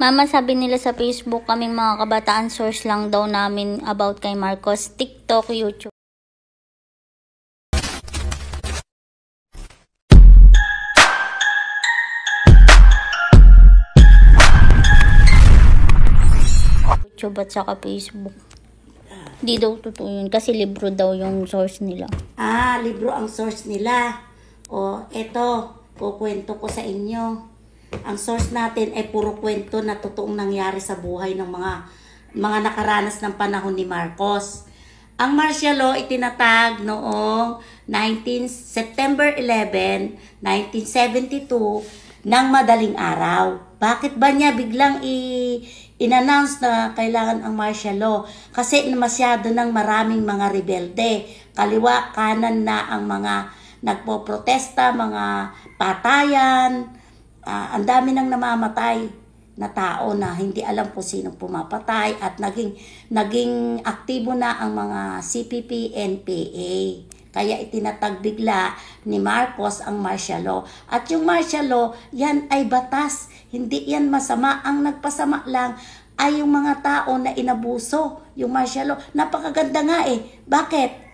Mama, sabi nila sa Facebook kaming mga kabataan source lang daw namin about kay Marcos, TikTok, YouTube. YouTube at saka Facebook. Hindi daw totoo yun kasi libro daw yung source nila. Ah, libro ang source nila. O, eto, kukwento ko sa inyo. Ang source natin ay puro kwento na totoong nangyari sa buhay ng mga mga nakaranas ng panahon ni Marcos. Ang martial law itinatag noong 19 September 11, 1972 ng madaling araw. Bakit ba niya biglang i inannounce na kailangan ang martial law kasi masyado ng maraming mga rebelde. Kaliwa, kanan na ang mga nagpo-protesta, mga patayan, uh, ang dami nang namamatay na tao na hindi alam po sino pumapatay at naging naging aktibo na ang mga CPP NPA. Kaya itinatag bigla ni Marcos ang martial law. At yung martial law, yan ay batas. Hindi yan masama. Ang nagpasama lang ay yung mga tao na inabuso yung martial law. Napakaganda nga eh. Bakit?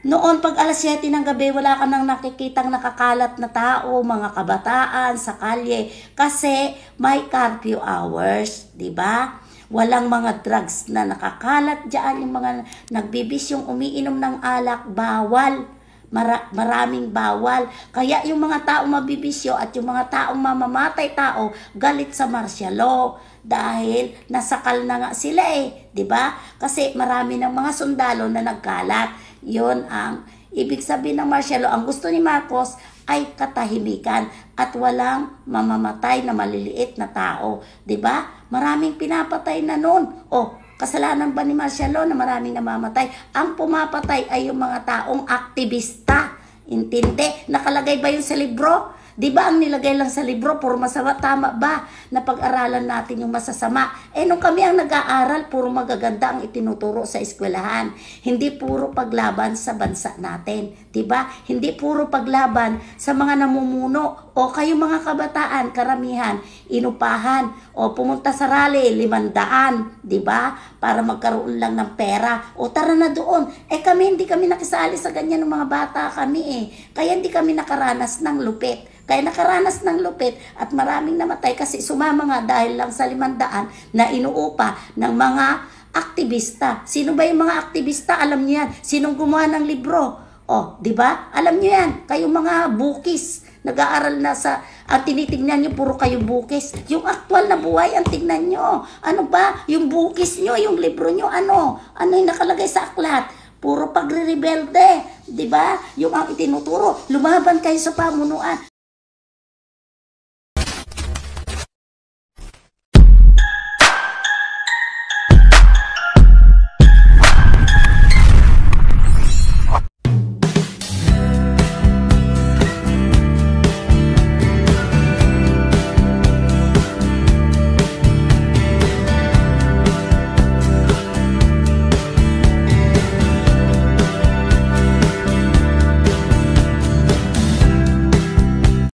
Noon pag alas 7 ng gabi, wala ka nang nakikitang nakakalat na tao, mga kabataan sa kalye kasi may curfew hours, 'di ba? Walang mga drugs na nakakalat diyan, yung mga nagbibisyong umiinom ng alak bawal. Mara- maraming bawal. Kaya yung mga tao mabibisyo at yung mga tao mamamatay tao, galit sa martial law dahil nasakal na nga sila eh, 'di ba? Kasi marami ng mga sundalo na nagkalat Yon ang ibig sabihin ng Marcelo. Ang gusto ni Marcos ay katahimikan at walang mamamatay na maliliit na tao. ba? Diba? Maraming pinapatay na noon. O, kasalanan ba ni Marcelo na maraming namamatay? Ang pumapatay ay yung mga taong aktivista. Intindi? Nakalagay ba yun sa libro? Di ba ang nilagay lang sa libro, puro masama? Tama ba na pag-aralan natin yung masasama? Eh, nung kami ang nag-aaral, puro magaganda ang itinuturo sa eskwelahan. Hindi puro paglaban sa bansa natin. Di ba? Hindi puro paglaban sa mga namumuno o kayo mga kabataan, karamihan, inupahan, o pumunta sa rally, limandaan, di ba? Para magkaroon lang ng pera, o tara na doon. Eh kami, hindi kami nakisali sa ganyan ng mga bata kami eh. Kaya hindi kami nakaranas ng lupit. Kaya nakaranas ng lupit at maraming namatay kasi sumama nga dahil lang sa limandaan na inuupa ng mga aktivista. Sino ba yung mga aktivista? Alam niyo yan. Sinong gumawa ng libro? O, oh, di ba? Alam niyo yan. Kayong mga bukis Nag-aaral na sa, ang ah, tinitingnan niyo puro kayo bukis. Yung aktwal na buhay, ang tingnan niyo Ano ba? Yung bukis niyo yung libro niyo ano? Ano yung nakalagay sa aklat? Puro pagre-rebelde, 'di ba? Yung ang itinuturo, lumaban kayo sa pamunuan.